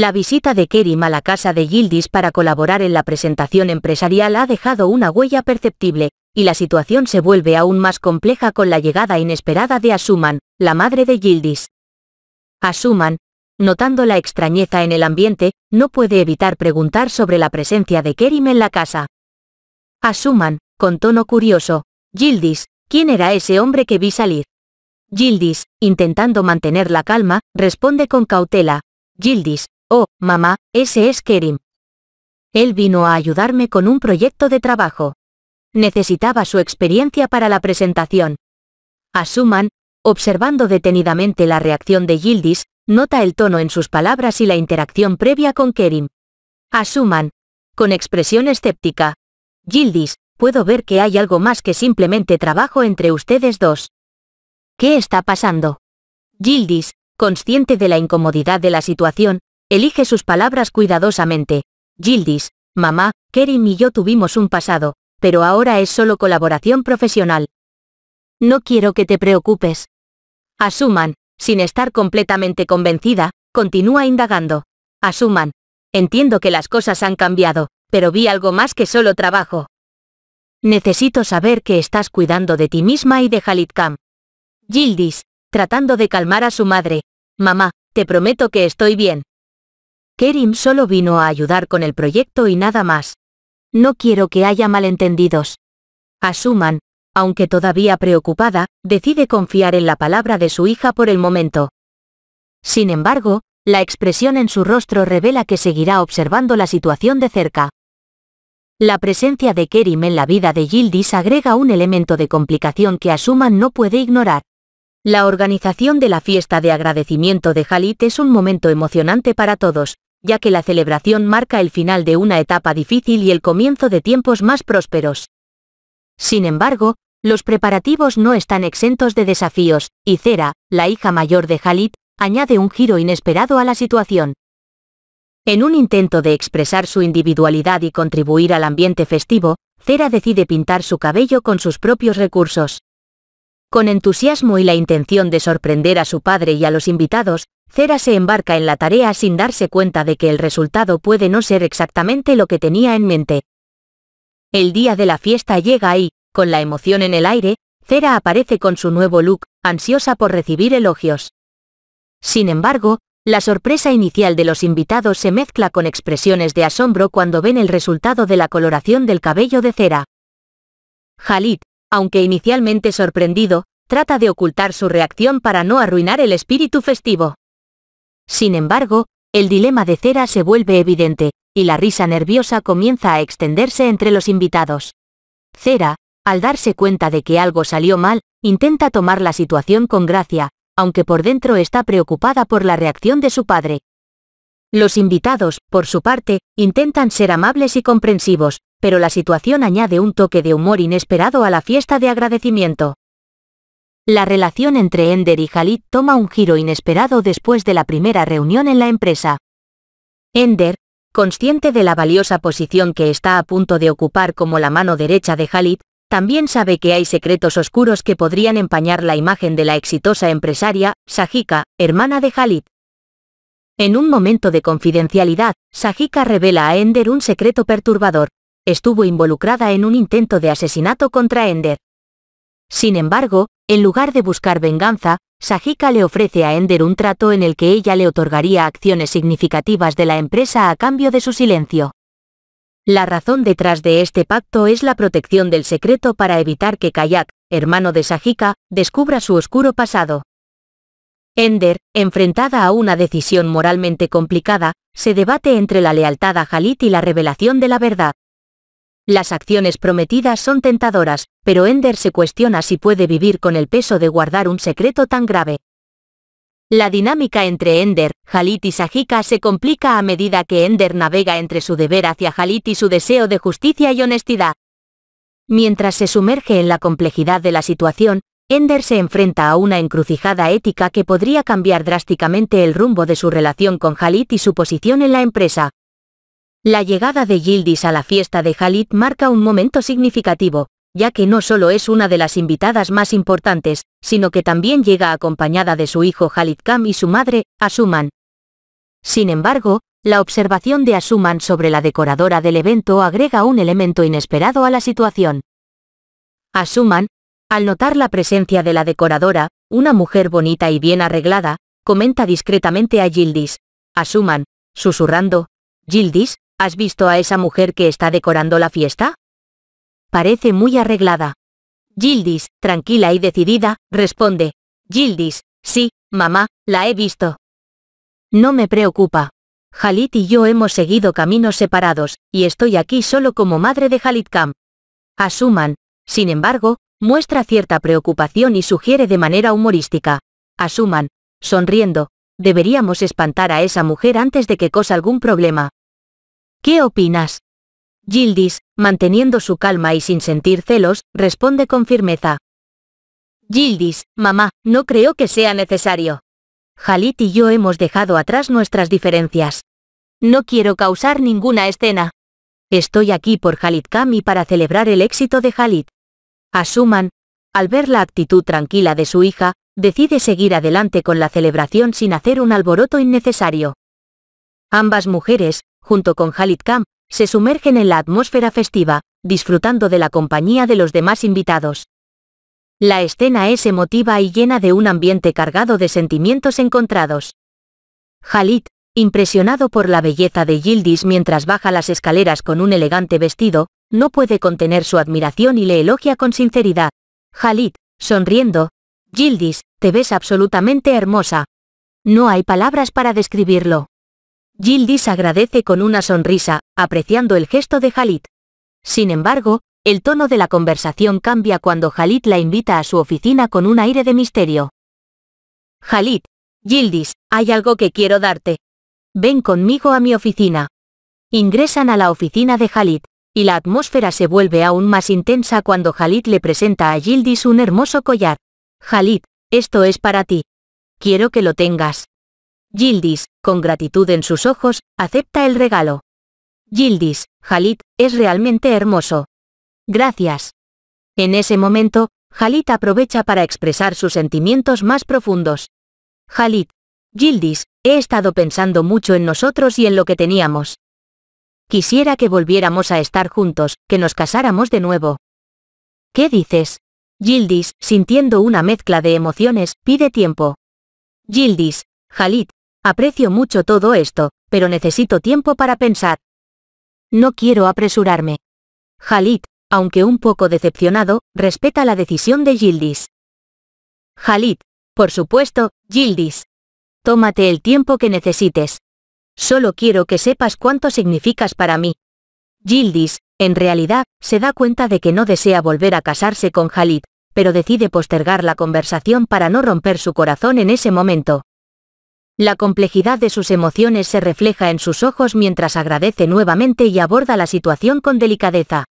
La visita de Kerim a la casa de Gildis para colaborar en la presentación empresarial ha dejado una huella perceptible, y la situación se vuelve aún más compleja con la llegada inesperada de Asuman, la madre de Gildis. Asuman, notando la extrañeza en el ambiente, no puede evitar preguntar sobre la presencia de Kerim en la casa. Asuman, con tono curioso, Gildis, ¿quién era ese hombre que vi salir? Gildis, intentando mantener la calma, responde con cautela, Gildis, Oh, mamá, ese es Kerim. Él vino a ayudarme con un proyecto de trabajo. Necesitaba su experiencia para la presentación. Asuman, observando detenidamente la reacción de Gildis, nota el tono en sus palabras y la interacción previa con Kerim. Asuman, con expresión escéptica. Gildis, puedo ver que hay algo más que simplemente trabajo entre ustedes dos. ¿Qué está pasando? Gildis, consciente de la incomodidad de la situación, Elige sus palabras cuidadosamente. Gildis, mamá, Kerim y yo tuvimos un pasado, pero ahora es solo colaboración profesional. No quiero que te preocupes. Asuman, sin estar completamente convencida, continúa indagando. Asuman, entiendo que las cosas han cambiado, pero vi algo más que solo trabajo. Necesito saber que estás cuidando de ti misma y de Halitcam. Gildis, tratando de calmar a su madre. Mamá, te prometo que estoy bien. Kerim solo vino a ayudar con el proyecto y nada más. No quiero que haya malentendidos. Asuman, aunque todavía preocupada, decide confiar en la palabra de su hija por el momento. Sin embargo, la expresión en su rostro revela que seguirá observando la situación de cerca. La presencia de Kerim en la vida de Gildis agrega un elemento de complicación que Asuman no puede ignorar. La organización de la fiesta de agradecimiento de Halit es un momento emocionante para todos, ya que la celebración marca el final de una etapa difícil y el comienzo de tiempos más prósperos. Sin embargo, los preparativos no están exentos de desafíos, y Cera, la hija mayor de Halit, añade un giro inesperado a la situación. En un intento de expresar su individualidad y contribuir al ambiente festivo, Cera decide pintar su cabello con sus propios recursos. Con entusiasmo y la intención de sorprender a su padre y a los invitados, Cera se embarca en la tarea sin darse cuenta de que el resultado puede no ser exactamente lo que tenía en mente. El día de la fiesta llega y, con la emoción en el aire, Cera aparece con su nuevo look, ansiosa por recibir elogios. Sin embargo, la sorpresa inicial de los invitados se mezcla con expresiones de asombro cuando ven el resultado de la coloración del cabello de Cera. Jalit, aunque inicialmente sorprendido, trata de ocultar su reacción para no arruinar el espíritu festivo. Sin embargo, el dilema de cera se vuelve evidente, y la risa nerviosa comienza a extenderse entre los invitados. Cera, al darse cuenta de que algo salió mal, intenta tomar la situación con gracia, aunque por dentro está preocupada por la reacción de su padre. Los invitados, por su parte, intentan ser amables y comprensivos, pero la situación añade un toque de humor inesperado a la fiesta de agradecimiento. La relación entre Ender y Halid toma un giro inesperado después de la primera reunión en la empresa. Ender, consciente de la valiosa posición que está a punto de ocupar como la mano derecha de Halid, también sabe que hay secretos oscuros que podrían empañar la imagen de la exitosa empresaria, Sajika, hermana de Halid. En un momento de confidencialidad, Sajika revela a Ender un secreto perturbador. Estuvo involucrada en un intento de asesinato contra Ender. Sin embargo, en lugar de buscar venganza, Sajika le ofrece a Ender un trato en el que ella le otorgaría acciones significativas de la empresa a cambio de su silencio. La razón detrás de este pacto es la protección del secreto para evitar que Kayak, hermano de Sajika, descubra su oscuro pasado. Ender, enfrentada a una decisión moralmente complicada, se debate entre la lealtad a Halit y la revelación de la verdad. Las acciones prometidas son tentadoras, pero Ender se cuestiona si puede vivir con el peso de guardar un secreto tan grave. La dinámica entre Ender, Halit y Sajika se complica a medida que Ender navega entre su deber hacia Halit y su deseo de justicia y honestidad. Mientras se sumerge en la complejidad de la situación, Ender se enfrenta a una encrucijada ética que podría cambiar drásticamente el rumbo de su relación con Halit y su posición en la empresa. La llegada de Gildis a la fiesta de Halit marca un momento significativo, ya que no solo es una de las invitadas más importantes, sino que también llega acompañada de su hijo Halit Kam y su madre, Asuman. Sin embargo, la observación de Asuman sobre la decoradora del evento agrega un elemento inesperado a la situación. Asuman, al notar la presencia de la decoradora, una mujer bonita y bien arreglada, comenta discretamente a Gildis. Asuman, susurrando, Gildis, ¿Has visto a esa mujer que está decorando la fiesta? Parece muy arreglada. Gildis, tranquila y decidida, responde. Gildis, sí, mamá, la he visto. No me preocupa. Jalit y yo hemos seguido caminos separados, y estoy aquí solo como madre de Halit Kam. Asuman, sin embargo, muestra cierta preocupación y sugiere de manera humorística. Asuman, sonriendo, deberíamos espantar a esa mujer antes de que cosa algún problema. ¿Qué opinas? Gildis, manteniendo su calma y sin sentir celos, responde con firmeza. Gildis, mamá, no creo que sea necesario. Halit y yo hemos dejado atrás nuestras diferencias. No quiero causar ninguna escena. Estoy aquí por Halit Kami para celebrar el éxito de Halit. Asuman, al ver la actitud tranquila de su hija, decide seguir adelante con la celebración sin hacer un alboroto innecesario. Ambas mujeres, junto con Halit Kamp, se sumergen en la atmósfera festiva, disfrutando de la compañía de los demás invitados. La escena es emotiva y llena de un ambiente cargado de sentimientos encontrados. Halit, impresionado por la belleza de Gildis mientras baja las escaleras con un elegante vestido, no puede contener su admiración y le elogia con sinceridad. Halit, sonriendo, Gildis, te ves absolutamente hermosa. No hay palabras para describirlo. Gildis agradece con una sonrisa, apreciando el gesto de Halit. Sin embargo, el tono de la conversación cambia cuando Halit la invita a su oficina con un aire de misterio. Halit, Gildis, hay algo que quiero darte. Ven conmigo a mi oficina. Ingresan a la oficina de Halit, y la atmósfera se vuelve aún más intensa cuando Halit le presenta a Gildis un hermoso collar. Halit, esto es para ti. Quiero que lo tengas. Gildis, con gratitud en sus ojos, acepta el regalo. Gildis, Halit, es realmente hermoso. Gracias. En ese momento, Jalit aprovecha para expresar sus sentimientos más profundos. Halit, Gildis, he estado pensando mucho en nosotros y en lo que teníamos. Quisiera que volviéramos a estar juntos, que nos casáramos de nuevo. ¿Qué dices? Gildis, sintiendo una mezcla de emociones, pide tiempo. Gildis, Jalit. Aprecio mucho todo esto, pero necesito tiempo para pensar. No quiero apresurarme. Halit, aunque un poco decepcionado, respeta la decisión de Gildis. Halit, por supuesto, Gildis. Tómate el tiempo que necesites. Solo quiero que sepas cuánto significas para mí. Gildis, en realidad, se da cuenta de que no desea volver a casarse con Halit, pero decide postergar la conversación para no romper su corazón en ese momento. La complejidad de sus emociones se refleja en sus ojos mientras agradece nuevamente y aborda la situación con delicadeza.